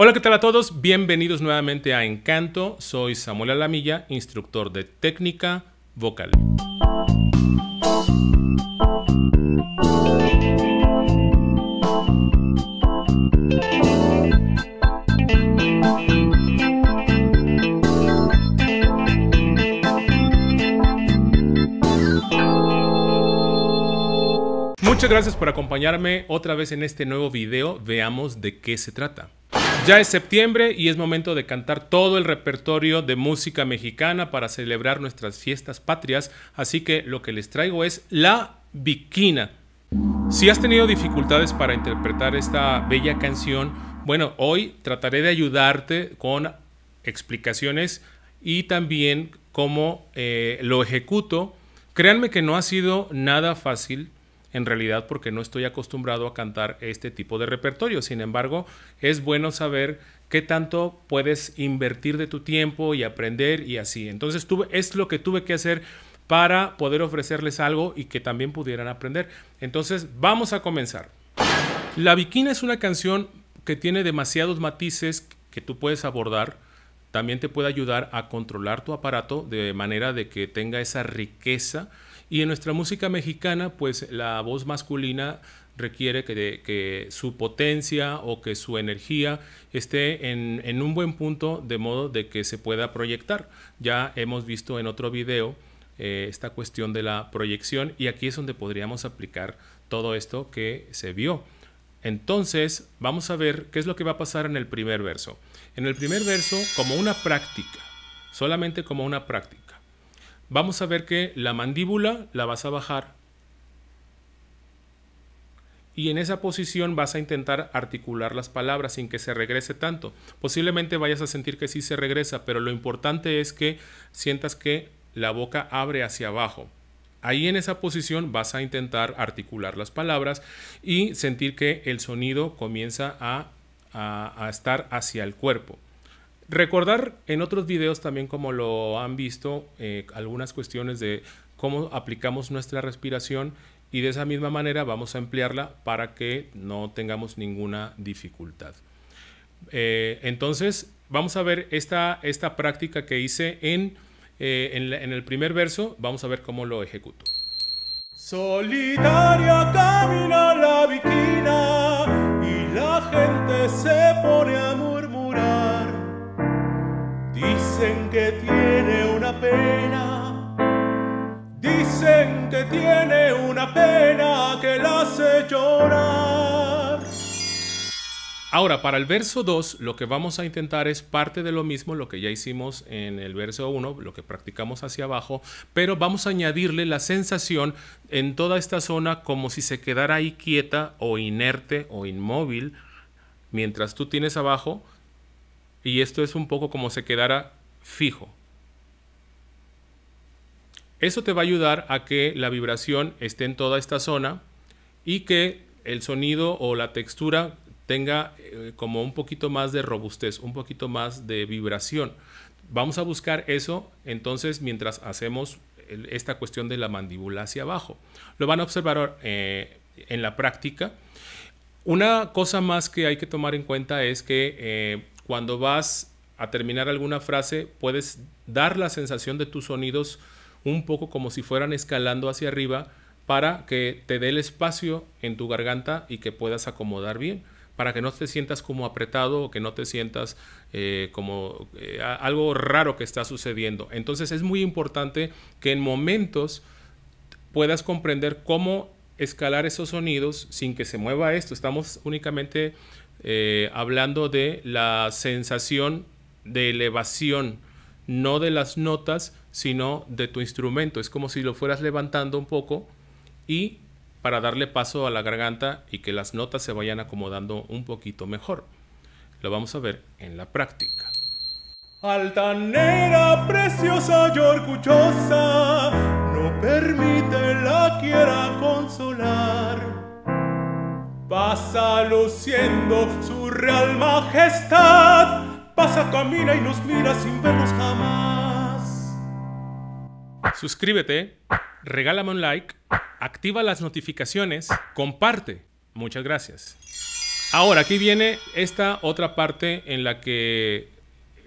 Hola, ¿qué tal a todos? Bienvenidos nuevamente a Encanto. Soy Samuel Alamilla, instructor de técnica vocal. Muchas gracias por acompañarme otra vez en este nuevo video. Veamos de qué se trata. Ya es septiembre y es momento de cantar todo el repertorio de música mexicana para celebrar nuestras fiestas patrias, así que lo que les traigo es la biquina Si has tenido dificultades para interpretar esta bella canción, bueno, hoy trataré de ayudarte con explicaciones y también cómo eh, lo ejecuto. Créanme que no ha sido nada fácil en realidad porque no estoy acostumbrado a cantar este tipo de repertorio. Sin embargo, es bueno saber qué tanto puedes invertir de tu tiempo y aprender y así. Entonces es lo que tuve que hacer para poder ofrecerles algo y que también pudieran aprender. Entonces vamos a comenzar. La Bikina es una canción que tiene demasiados matices que tú puedes abordar también te puede ayudar a controlar tu aparato de manera de que tenga esa riqueza y en nuestra música mexicana, pues la voz masculina requiere que, su potencia o que su energía esté en, en un buen punto de modo de que se pueda proyectar. Ya hemos visto en otro video eh, esta cuestión de la proyección y aquí es donde podríamos aplicar todo esto que se vio. Entonces, vamos a ver qué es lo que va a pasar en el primer verso. En el primer verso, como una práctica, solamente como una práctica vamos a ver que la mandíbula la vas a bajar y en esa posición vas a intentar articular las palabras sin que se regrese tanto. Posiblemente vayas a sentir que sí se regresa, pero lo importante es que sientas que la boca abre hacia abajo. Ahí en esa posición vas a intentar articular las palabras y sentir que el sonido comienza a, a estar hacia el cuerpo. Recordar en otros videos también como lo han visto eh, algunas cuestiones de cómo aplicamos nuestra respiración y de esa misma manera vamos a emplearla para que no tengamos ninguna dificultad. Eh, entonces vamos a ver esta, esta práctica que hice en, eh, en, el primer verso, vamos a ver cómo lo ejecuto. Solitaria camina la viquina y la gente se pone Dicen que tiene una pena, dicen que tiene una pena que la hace llorar. Ahora, para el verso 2, lo que vamos a intentar es parte de lo mismo, lo que ya hicimos en el verso 1, lo que practicamos hacia abajo, pero vamos a añadirle la sensación en toda esta zona como si se quedara ahí quieta o inerte o inmóvil, mientras tú tienes abajo, y esto es un poco como se quedara fijo. Eso te va a ayudar a que la vibración esté en toda esta zona y que el sonido o la textura tenga eh, como un poquito más de robustez, un poquito más de vibración. Vamos a buscar eso entonces mientras hacemos esta cuestión de la mandíbula hacia abajo. Lo van a observar eh, en la práctica. Una cosa más que hay que tomar en cuenta es que eh, cuando vas a terminar alguna frase, puedes dar la sensación de tus sonidos un poco como si fueran escalando hacia arriba para que te dé el espacio en tu garganta y que puedas acomodar bien, para que no te sientas como apretado o que no te sientas eh, como eh, algo raro que está sucediendo. Entonces es muy importante que en momentos puedas comprender cómo escalar esos sonidos sin que se mueva esto. Estamos únicamente eh, hablando de la sensación de elevación, no de las notas, sino de tu instrumento. Es como si lo fueras levantando un poco y para darle paso a la garganta y que las notas se vayan acomodando un poquito mejor. Lo vamos a ver en la práctica. Altanera, preciosa y orgullosa, no permite la quiera consolar. su real majestad Pasa, camina y nos mira sin vernos jamás. Suscríbete, regálame un like, activa las notificaciones, comparte. Muchas gracias. Ahora, aquí viene esta otra parte en la que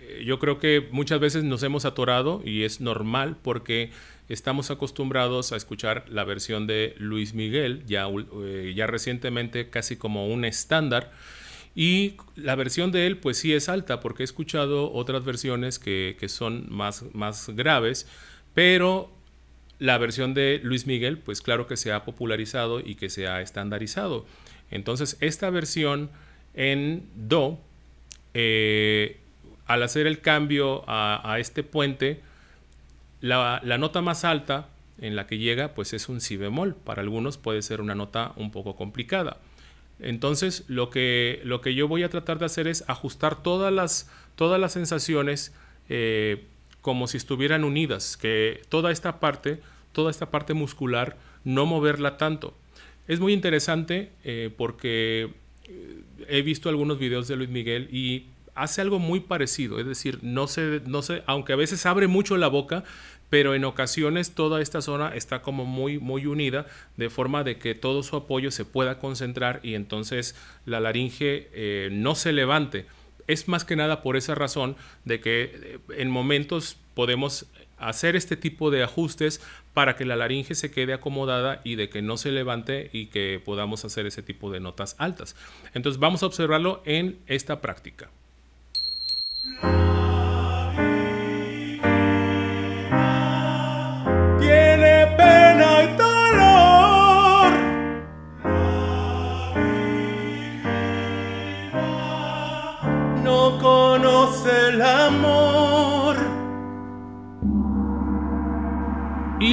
eh, yo creo que muchas veces nos hemos atorado y es normal porque estamos acostumbrados a escuchar la versión de Luis Miguel, ya, eh, ya recientemente casi como un estándar. Y la versión de él, pues sí es alta, porque he escuchado otras versiones que, son más, graves, pero la versión de Luis Miguel, pues claro que se ha popularizado y que se ha estandarizado. Entonces, esta versión en Do, eh, al hacer el cambio a, este puente, la, la, nota más alta en la que llega, pues es un si bemol. Para algunos puede ser una nota un poco complicada. Entonces, lo que, lo que yo voy a tratar de hacer es ajustar todas las, todas las sensaciones eh, como si estuvieran unidas, que toda esta parte, toda esta parte muscular, no moverla tanto. Es muy interesante eh, porque eh, he visto algunos videos de Luis Miguel y hace algo muy parecido, es decir, no sé, no sé, aunque a veces abre mucho la boca, pero en ocasiones toda esta zona está como muy, muy unida, de forma de que todo su apoyo se pueda concentrar y entonces la laringe eh, no se levante. Es más que nada por esa razón de que eh, en momentos podemos hacer este tipo de ajustes para que la laringe se quede acomodada y de que no se levante y que podamos hacer ese tipo de notas altas. Entonces vamos a observarlo en esta práctica.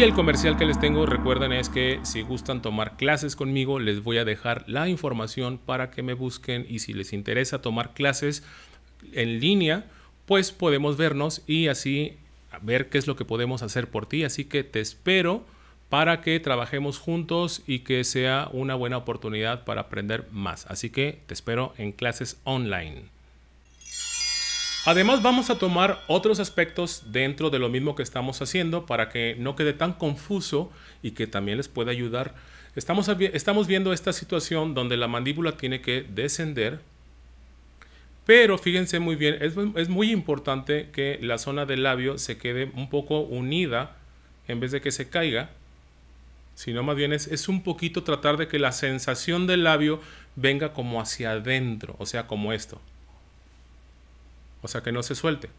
el comercial que les tengo, recuerden es que si gustan tomar clases conmigo, les voy a dejar la información para que me busquen y si les interesa tomar clases en línea, pues podemos vernos y así ver qué es lo que podemos hacer por ti. Así que te espero para que trabajemos juntos y que sea una buena oportunidad para aprender más. Así que te espero en clases online. Además vamos a tomar otros aspectos dentro de lo mismo que estamos haciendo para que no quede tan confuso y que también les pueda ayudar. Estamos, viendo esta situación donde la mandíbula tiene que descender, pero fíjense muy bien, es, muy importante que la zona del labio se quede un poco unida en vez de que se caiga, sino más bien es, un poquito tratar de que la sensación del labio venga como hacia adentro, o sea, como esto o sea, que no se suelte.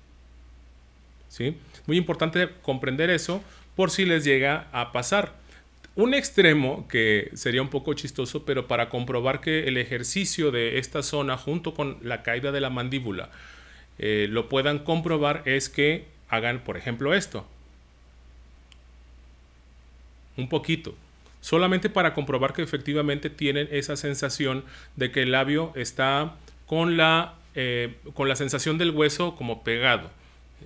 ¿Sí? Muy importante comprender eso por si les llega a pasar. Un extremo que sería un poco chistoso, pero para comprobar que el ejercicio de esta zona junto con la caída de la mandíbula eh, lo puedan comprobar es que hagan, por ejemplo, esto. Un poquito. Solamente para comprobar que efectivamente tienen esa sensación de que el labio está con la eh, con la sensación del hueso como pegado.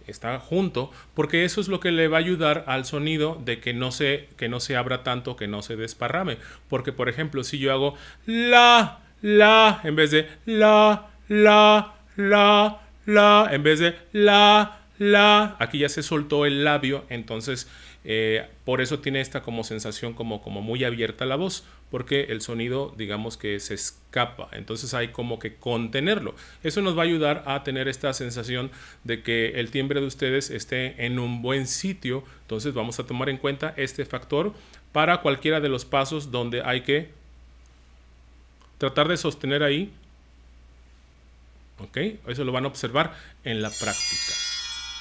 Está junto, porque eso es lo que le va a ayudar al sonido de que no se, que no se abra tanto, que no se desparrame. Porque, por ejemplo, si yo hago la, la, en vez de la, la, la, la, en vez de la, la, aquí ya se soltó el labio, entonces eh, por eso tiene esta como sensación como, como muy abierta la voz, porque el sonido digamos que se escapa, entonces hay como que contenerlo. Eso nos va a ayudar a tener esta sensación de que el timbre de ustedes esté en un buen sitio, entonces vamos a tomar en cuenta este factor para cualquiera de los pasos donde hay que tratar de sostener ahí. ¿Ok? Eso lo van a observar en la práctica.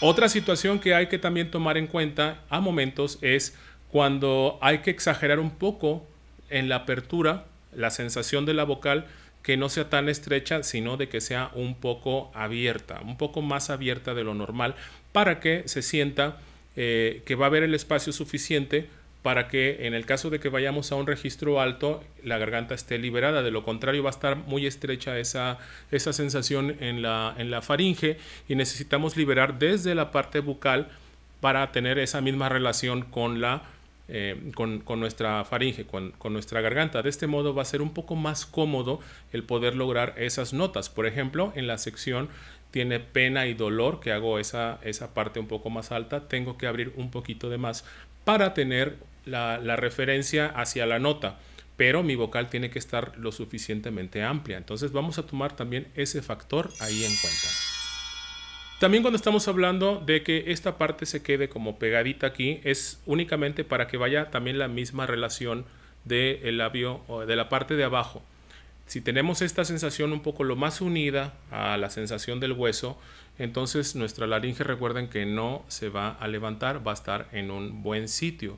Otra situación que hay que también tomar en cuenta a momentos es cuando hay que exagerar un poco en la apertura, la sensación de la vocal, que no sea tan estrecha, sino de que sea un poco abierta, un poco más abierta de lo normal, para que se sienta eh, que va a haber el espacio suficiente para que en el caso de que vayamos a un registro alto, la garganta esté liberada. De lo contrario, va a estar muy estrecha esa, esa sensación en la, en la faringe y necesitamos liberar desde la parte bucal para tener esa misma relación con la... Eh, con, nuestra faringe, con, nuestra garganta. De este modo va a ser un poco más cómodo el poder lograr esas notas. Por ejemplo, en la sección tiene pena y dolor, que hago esa, esa parte un poco más alta, tengo que abrir un poquito de más para tener la, referencia hacia la nota, pero mi vocal tiene que estar lo suficientemente amplia. Entonces vamos a tomar también ese factor ahí en cuenta. También cuando estamos hablando de que esta parte se quede como pegadita aquí, es únicamente para que vaya también la misma relación del labio o de la parte de abajo. Si tenemos esta sensación un poco lo más unida a la sensación del hueso, entonces nuestra laringe recuerden que no se va a levantar, va a estar en un buen sitio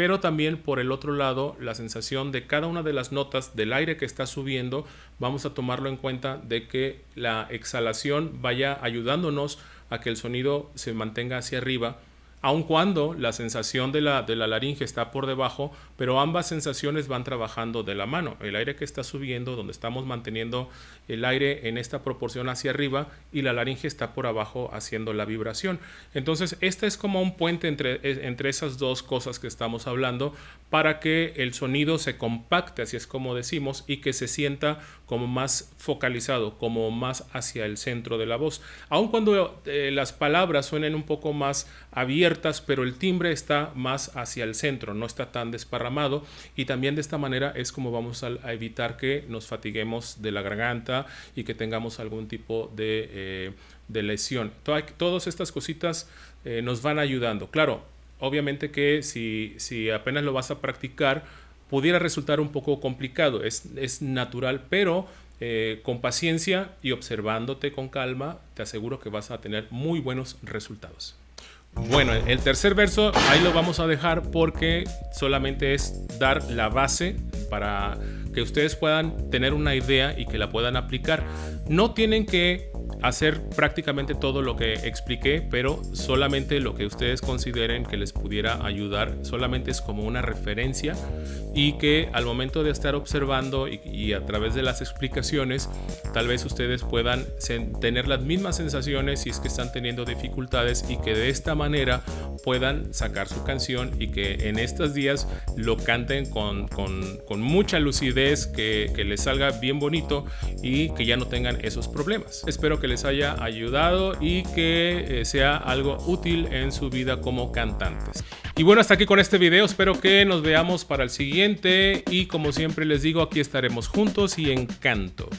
pero también por el otro lado la sensación de cada una de las notas del aire que está subiendo, vamos a tomarlo en cuenta de que la exhalación vaya ayudándonos a que el sonido se mantenga hacia arriba aun cuando la sensación de la, de la laringe está por debajo, pero ambas sensaciones van trabajando de la mano. El aire que está subiendo, donde estamos manteniendo el aire en esta proporción hacia arriba y la laringe está por abajo haciendo la vibración. Entonces, esta es como un puente entre, entre esas dos cosas que estamos hablando para que el sonido se compacte, así es como decimos, y que se sienta como más focalizado, como más hacia el centro de la voz. Aun cuando eh, las palabras suenen un poco más abiertas, pero el timbre está más hacia el centro, no está tan desparramado y también de esta manera es como vamos a, evitar que nos fatiguemos de la garganta y que tengamos algún tipo de, eh, lesión. todas estas cositas eh, nos van ayudando. Claro, obviamente que si, apenas lo vas a practicar, pudiera resultar un poco complicado, es, natural, pero eh, con paciencia y observándote con calma, te aseguro que vas a tener muy buenos resultados. Bueno, el tercer verso ahí lo vamos a dejar porque solamente es dar la base para que ustedes puedan tener una idea y que la puedan aplicar. No tienen que hacer prácticamente todo lo que expliqué, pero solamente lo que ustedes consideren que les pudiera ayudar, solamente es como una referencia y que al momento de estar observando y, a través de las explicaciones, tal vez ustedes puedan tener las mismas sensaciones si es que están teniendo dificultades y que de esta manera puedan sacar su canción y que en estos días lo canten con, mucha lucidez, que, que les salga bien bonito y que ya no tengan esos problemas. Espero que les haya ayudado y que eh, sea algo útil en su vida como cantantes. Y bueno, hasta aquí con este video, espero que nos veamos para el siguiente y como siempre les digo, aquí estaremos juntos y en canto.